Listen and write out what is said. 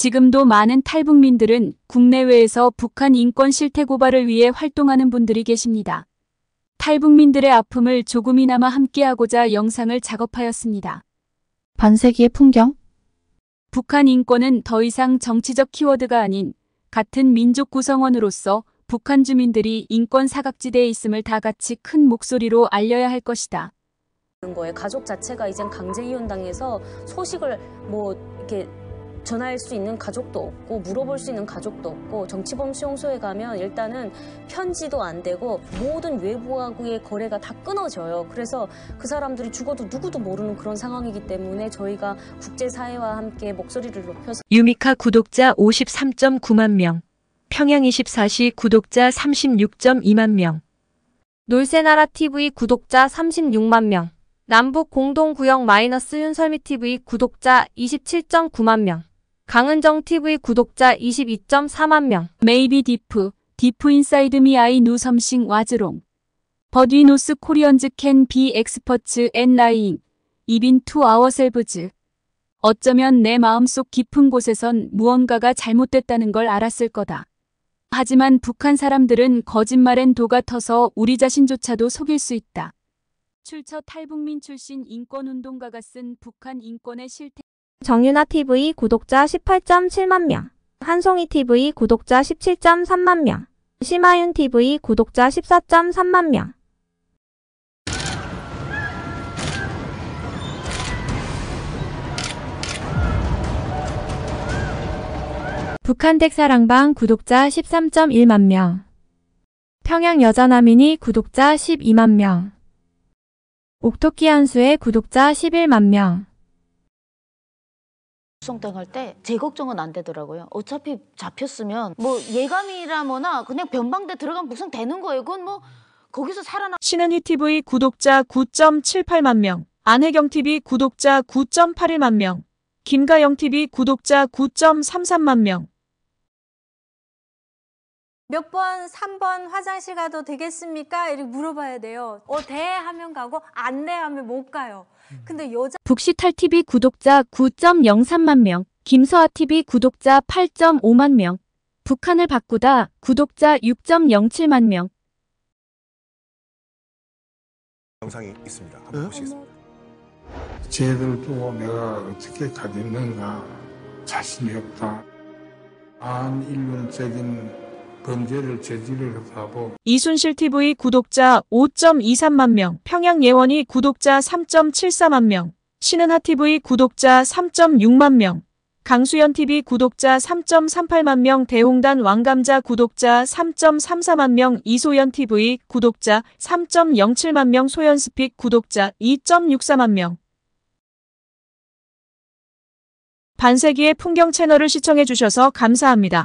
지금도 많은 탈북민들은 국내외에서 북한 인권 실태 고발을 위해 활동하는 분들이 계십니다. 탈북민들의 아픔을 조금이나마 함께하고자 영상을 작업하였습니다. 반세기의 풍경? 북한 인권은 더 이상 정치적 키워드가 아닌 같은 민족 구성원으로서 북한 주민들이 인권 사각지대에 있음을 다 같이 큰 목소리로 알려야 할 것이다. 거에 가족 자체가 이젠 강제 이혼당해서 소식을 뭐 이렇게 전화할 수 있는 가족도 없고 물어볼 수 있는 가족도 없고 정치범 수용소에 가면 일단은 편지도 안 되고 모든 외부하고의 거래가 다 끊어져요. 그래서 그 사람들이 죽어도 누구도 모르는 그런 상황이기 때문에 저희가 국제사회와 함께 목소리를 높여서 유미카 구독자 53.9만 명 평양24시 구독자 36.2만 명 놀세나라 TV 구독자 36만 명 남북 공동구역 마이너스 윤설미 TV 구독자 27.9만 명 강은정 TV 구독자 22.4만 명. 메이비 디프, 디프 인사이드 미 아이 누 섬싱 와즈롱. 버디 노스 코리언즈 캔 비 엑스퍼츠 앤 라잉. 이빈 투 아워셀브즈. 어쩌면 내 마음속 깊은 곳에선 무언가가 잘못됐다는 걸 알았을 거다. 하지만 북한 사람들은 거짓말엔 도가 터서 우리 자신조차도 속일 수 있다. 출처 탈북민 출신 인권운동가가 쓴 북한 인권의 실태 정윤아 TV 구독자 18.7만 명, 한송이 TV 구독자 17.3만 명, 심하윤 TV 구독자 14.3만 명. 북한댁 사랑방 구독자 13.1만 명. 평양 여자남인이 구독자 12만 명. 옥토끼 한수의 구독자 11만 명. 걱정당할 때제 걱정은 안 되더라고요. 어차피 잡혔으면 뭐 예감이라거나 그냥 변방대 들어가면 무슨 되는 거예요. 그건 뭐 거기서 살아나. 신은희 TV 구독자 9.78만 명, 안혜경 TV 구독자 9.81만 명, 김가영 TV 구독자 9.33만 명. 몇 번, 3번 화장실 가도 되겠습니까? 이렇게 물어봐야 돼요. 어, 대 하면 가고 안돼 하면 못 가요. 근데 여자 북시탈 TV 구독자 9.03만 명, 김서아 TV 구독자 8.5만 명, 북한을 바꾸다 구독자 6.07만 명. 영상이 있습니다. 한번 네? 보시겠습니다. 쟤를 보고 내가 어떻게 가졌는가 자신이 없다. 안 일론적인 범죄를 저지르기도 하 이순실 TV 구독자 5.23만 명, 평양예원이 구독자 3.74만 명, 신은하 TV 구독자 3.6만 명, 강수연 TV 구독자 3.38만 명, 대홍단 왕감자 구독자 3.34만 명, 이소연 TV 구독자 3.07만 명, 소연스픽 구독자 2.64만 명. 반세기의 풍경 채널을 시청해주셔서 감사합니다.